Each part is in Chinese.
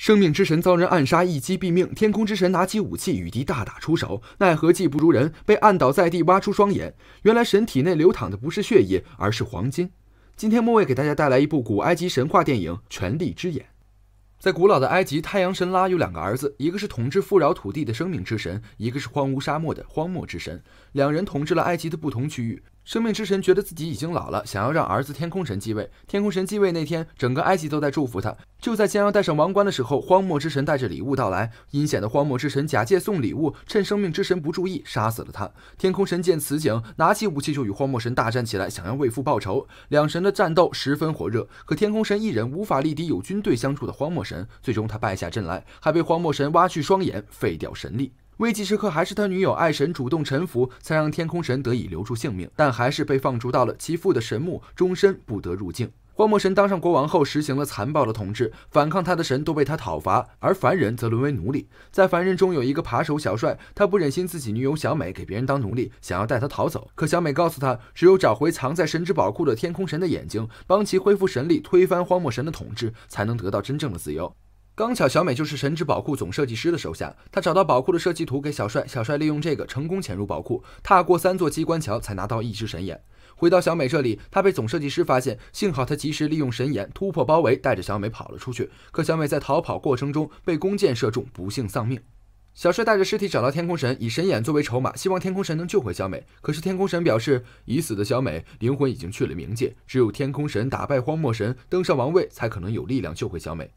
生命之神遭人暗杀，一击毙命。天空之神拿起武器与敌大打出手，奈何技不如人，被按倒在地，挖出双眼。原来神体内流淌的不是血液，而是黄金。今天末尾给大家带来一部古埃及神话电影《权力之眼》。在古老的埃及，太阳神拉有两个儿子，一个是统治富饶土地的生命之神，一个是荒芜沙漠的荒漠之神，两人统治了埃及的不同区域。生命之神觉得自己已经老了，想要让儿子天空神继位。天空神继位那天，整个埃及都在祝福他。就在将要戴上王冠的时候，荒漠之神带着礼物到来。阴险的荒漠之神假借送礼物，趁生命之神不注意，杀死了他。天空神见此景，拿起武器就与荒漠神大战起来，想要为父报仇。两神的战斗十分火热，可天空神一人无法力敌有军队相助的荒漠神，最终他败下阵来，还被荒漠神挖去双眼，废掉神力。危急时刻，还是他女友爱神主动臣服，才让天空神得以留住性命，但还是被放逐到了其父的神墓，终身不得入境。荒漠神当上国王后，实行了残暴的统治，反抗他的神都被他讨伐，而凡人则沦为奴隶。在凡人中有一个扒手小帅，他不忍心自己女友小美给别人当奴隶，想要带她逃走。可小美告诉他，只有找回藏在神之宝库的天空神的眼睛，帮其恢复神力，推翻荒漠神的统治，才能得到真正的自由。刚巧小美就是神之宝库总设计师的手下，她找到宝库的设计图给小帅，小帅利用这个成功潜入宝库，踏过三座机关桥才拿到一只神眼。回到小美这里，她被总设计师发现，幸好他及时利用神眼突破包围，带着小美跑了出去。可小美在逃跑过程中被弓箭射中，不幸丧命。小帅带着尸体找到天空神，以神眼作为筹码，希望天空神能救回小美。可是天空神表示，已死的小美灵魂已经去了冥界，只有天空神打败荒漠神，登上王位才可能有力量救回小美。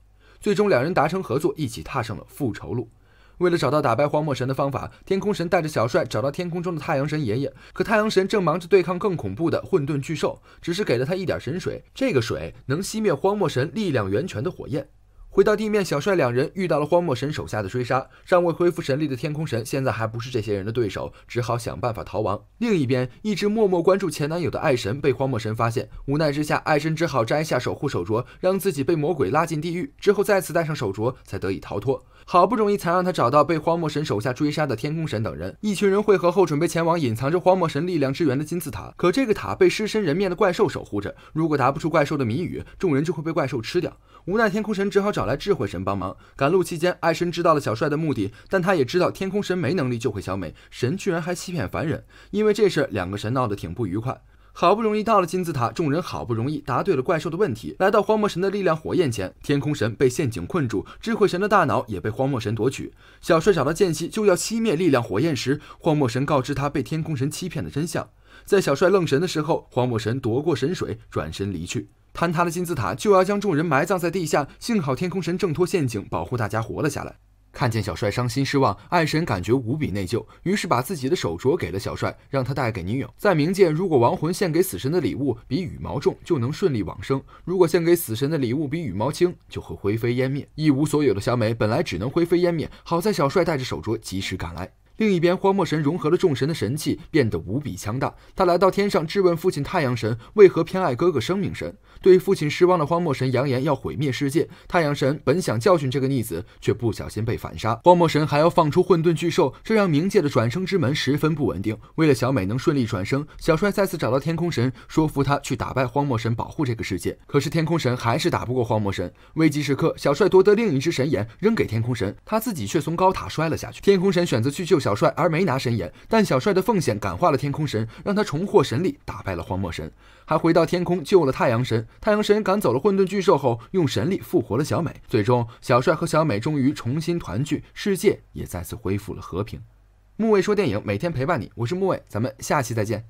最终，两人达成合作，一起踏上了复仇路。为了找到打败荒漠神的方法，天空神带着小帅找到天空中的太阳神爷爷。可太阳神正忙着对抗更恐怖的混沌巨兽，只是给了他一点神水。这个水能熄灭荒漠神力量源泉的火焰。回到地面，小帅两人遇到了荒漠神手下的追杀。尚未恢复神力的天空神现在还不是这些人的对手，只好想办法逃亡。另一边，一直默默关注前男友的爱神被荒漠神发现，无奈之下，爱神只好摘下守护手镯，让自己被魔鬼拉进地狱，之后再次戴上手镯才得以逃脱。好不容易才让他找到被荒漠神手下追杀的天空神等人，一群人汇合后准备前往隐藏着荒漠神力量之源的金字塔。可这个塔被狮身人面的怪兽守护着，如果答不出怪兽的谜语，众人就会被怪兽吃掉。无奈天空神只好找。找来智慧神帮忙赶路期间，爱神知道了小帅的目的，但他也知道天空神没能力救回小美，神居然还欺骗凡人，因为这事两个神闹得挺不愉快。好不容易到了金字塔，众人好不容易答对了怪兽的问题，来到荒漠神的力量火焰前，天空神被陷阱困住，智慧神的大脑也被荒漠神夺取。小帅找到间隙就要熄灭力量火焰时，荒漠神告知他被天空神欺骗的真相。在小帅愣神的时候，荒漠神夺过神水，转身离去。坍塌的金字塔就要将众人埋葬在地下，幸好天空神挣脱陷阱，保护大家活了下来。看见小帅伤心失望，爱神感觉无比内疚，于是把自己的手镯给了小帅，让他带给女友。在冥界，如果亡魂献给死神的礼物比羽毛重，就能顺利往生；如果献给死神的礼物比羽毛轻，就会灰飞烟灭。一无所有的小美本来只能灰飞烟灭，好在小帅带着手镯及时赶来。另一边，荒漠神融合了众神的神器，变得无比强大。他来到天上质问父亲太阳神为何偏爱哥哥生命神，对父亲失望的荒漠神扬言要毁灭世界。太阳神本想教训这个逆子，却不小心被反杀。荒漠神还要放出混沌巨兽，这让冥界的转生之门十分不稳定。为了小美能顺利转生，小帅再次找到天空神，说服他去打败荒漠神，保护这个世界。可是天空神还是打不过荒漠神。危急时刻，小帅夺得另一只神眼，扔给天空神，他自己却从高塔摔了下去。天空神选择去救小。小帅而没拿神眼，但小帅的奉献感化了天空神，让他重获神力，打败了荒漠神，还回到天空救了太阳神。太阳神赶走了混沌巨兽后，用神力复活了小美。最终，小帅和小美终于重新团聚，世界也再次恢复了和平。木卫说电影每天陪伴你，我是木卫，咱们下期再见。